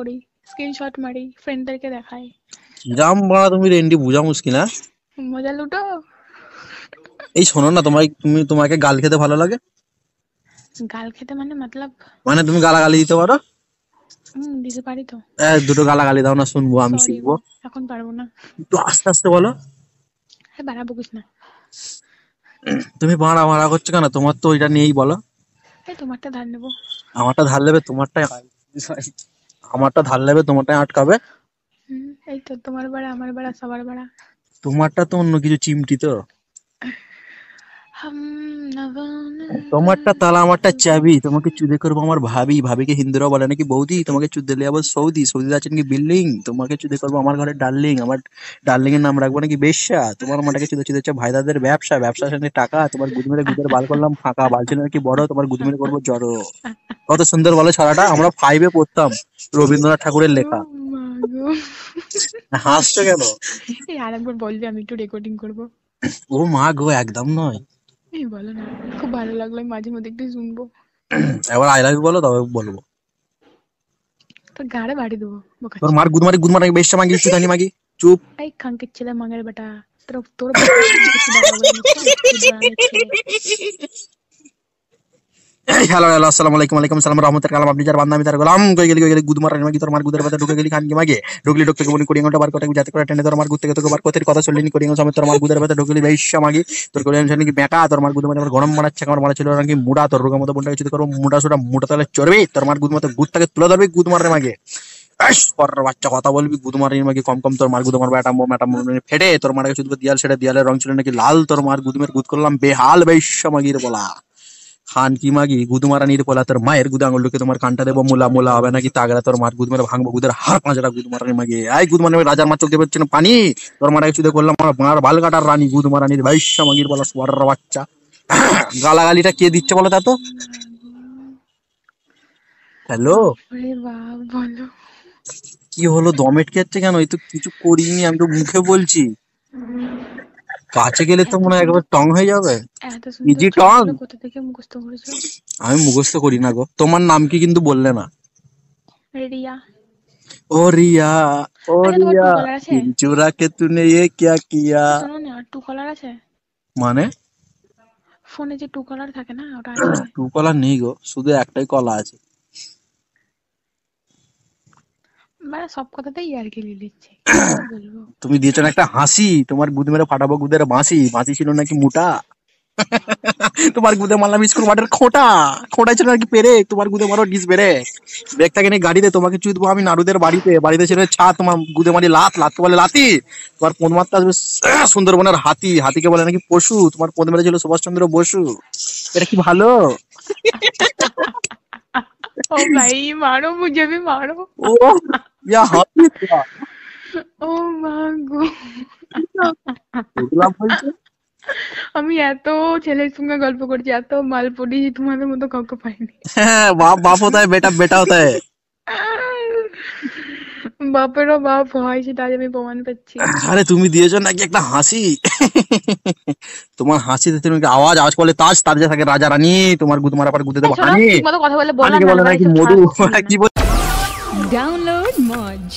করি স্ক্রিনশট মারি ফ্রেন্ডদেরকে দেখাই জাম বানা তুমি রেন্ডি বুঝা মুশকিল না হ্যাঁ? মজা লুটো এই শোনো না তোমার তুমি তোমাকে গাল খেতে ভালো লাগে গাল খেতে মানে মতলব মানে তুমি গালাগালি দিতে পারো দিতে পারি তো দুটো গালাগালি দাও না শুনবো আমি শিখবো এখন পারবো না একটু আস্তে আস্তে বলো হ্যাঁ বাড়াবো কিছু না তুমি ভাড়া ভাড়া করছো কেন তোমার তো ওইটা নেই বলো তোমারটা ধার নেবো আমারটা ধার নেবে তোমারটা আমারটা ধার নেবে তোমারটা আটকাবে এই তো তোমার বাড়া আমার বাড়া সবার বাড়া তোমারটা তো অন্য কিছু চিমটি তো তোমারটা তালা আমারটা চাবি তোমাকে চুদে করবো আমার ভাবি ভাবিকে হিন্দুরা বলে নাকি বৌদি তোমাকে চুদে নিয়ে আবার সৌদি সৌদি আছে নাকি বিল্ডিং তোমাকে চুদে করবো আমার ঘরে ডার্লিং আমার ডার্লিং এর নাম রাখবো নাকি বেশ্যা তোমার আমারটাকে চুদে চুদে হচ্ছে ভাইদাদের ব্যবসা ব্যবসার সঙ্গে টাকা তোমার গুদমেরে গুদের বাল করলাম ফাঁকা বাল নাকি বড় তোমার গুদমেরে করবো জড়ো কত সুন্দর বলো ছড়াটা আমরা ফাইভে পড়তাম রবীন্দ্রনাথ ঠাকুরের লেখা oh হাসছো কেন এই আরেকবার বলবি আমি একটু রেকর্ডিং করব ও মা গো একদম নয় এই বলো না খুব ভালো লাগলো মাঝে মধ্যে একটু শুনবো এবার আই লাভ ইউ বলো তবে বলবো তো গাড়ে বাড়ি দেবো তোর মার গুদমারি গুদমারি বেশটা মাগি একটু জানি মাগি চুপ এই খাঙ্কের ছেলে মাঙ্গের বেটা তোর তোর হ্যালো হ্যালো আসসালামু আলাইকুম আলাইকুম সালাম রহমতের কালাম আপনি যার বান্দা আমি তার গোলাম গেলি গেলি মাগি তোর মার গুদের পাতা ঢুকে গেলি খান কি মাগে ঢুকলি ঘন্টা বার যাতে করে টেনে তোর মার গুদ থেকে তোকে বার করতে কথা চললি কোড়ি ঘন্টা সময় তোর মার গুদের পাতা ঢুকলি মাগি তোর কোড়ি নাকি বেটা তোর মার গুদ মানে আমার গরম আমার মারা ছিল নাকি মুড়া তোর মতো বন্ডা কিছু মুড়া সুটা তাহলে চড়বে তোর মার গুদ মতো গুদটাকে তুলে ধরবি গুদ মারার মাগে বাচ্চা কথা বলবি গুদমারির মাকে কম কম তোর মার গুদমার ব্যাটা ম্যাটা ফেটে তোর মারকে শুধু দিয়াল সেটা দিয়ালের রং ছিল নাকি লাল তোর মার গুদমের গুদ করলাম বেহাল বেশ মাগির বলা হান কি মাগি গুদু মারা নিয়ে পোলা তোর মায়ের গুদু ঢুকে তোমার কানটা দেবো মোলা মোলা হবে নাকি তাগড়া তোর মার গুদমারা মারা ভাঙবো গুদের হার পাঁচটা গুদ মারা মাগে আই গুদ মারা রাজার মার চোখ দেবে পানি তোর মারা কিছু করলাম আমার মার বাল কাটার রানী গুদ মারা নিয়ে বাইশা মাগির বলা সোয়ার বাচ্চা গালাগালিটা কে দিচ্ছে বলো তা তো হ্যালো কি হলো দমেট খেচ্ছে কেন এই তো কিছু করিনি আমি তো মুখে বলছি কাছে গেলে তো মনে হয় একবার টং হয়ে যাবে ইজি আমি মুখস্থ করি না গো তোমার নাম কি কিন্তু বললে না রিয়া ও রিয়া ও আচ্ছা, রিয়া কে তুনে টু কলার আচ্ছা, আছে মানে ফোনে যে টু কলার থাকে না ওটা টু কলার নেই গো শুধু একটাই কলা আছে মানে সব কথাতেই আর কি লিলিচ্ছে তুমি দিয়েছো একটা হাসি তোমার গুদ মেরে ফাটাবো গুদের বাঁশি বাঁশি ছিল নাকি মোটা তোমার গুদে মারলাম স্কুল মাঠের খোটা খোটা ছিল নাকি পেরে তোমার গুদে মারো ডিস পেরে ব্রেক থাকে গাড়িতে তোমাকে চুদবো আমি নারুদের বাড়িতে বাড়িতে ছিল ছা তোমার গুদে মারি লাত লাত বলে লাতি তোমার পোন আসবে সুন্দরবনের হাতি হাতিকে বলে নাকি পশু তোমার পোন মেরে ছিল সুভাষচন্দ্র বসু এটা কি ভালো ও ভাই মারো মুঝে ভি মারো ও ইয়া হাতি ও মা গো আমি এত ছেলের সঙ্গে গল্প করছি এত মাল পড়ি তোমাদের মতো কাউকে পাইনি হ্যাঁ বাপ বাপ হতে বেটা বেটা হতে বাপেরও বাপ হয় সেটা আজ আমি প্রমাণ পাচ্ছি আরে তুমি দিয়েছো নাকি একটা হাসি তোমার হাসিতে তুমি একটা আওয়াজ আওয়াজ করলে তাজ যে থাকে রাজা রানী তোমার গু তোমার আবার গুতে দেবো কথা বলে বলে নাকি মধু কি বল ডাউনলোড মজ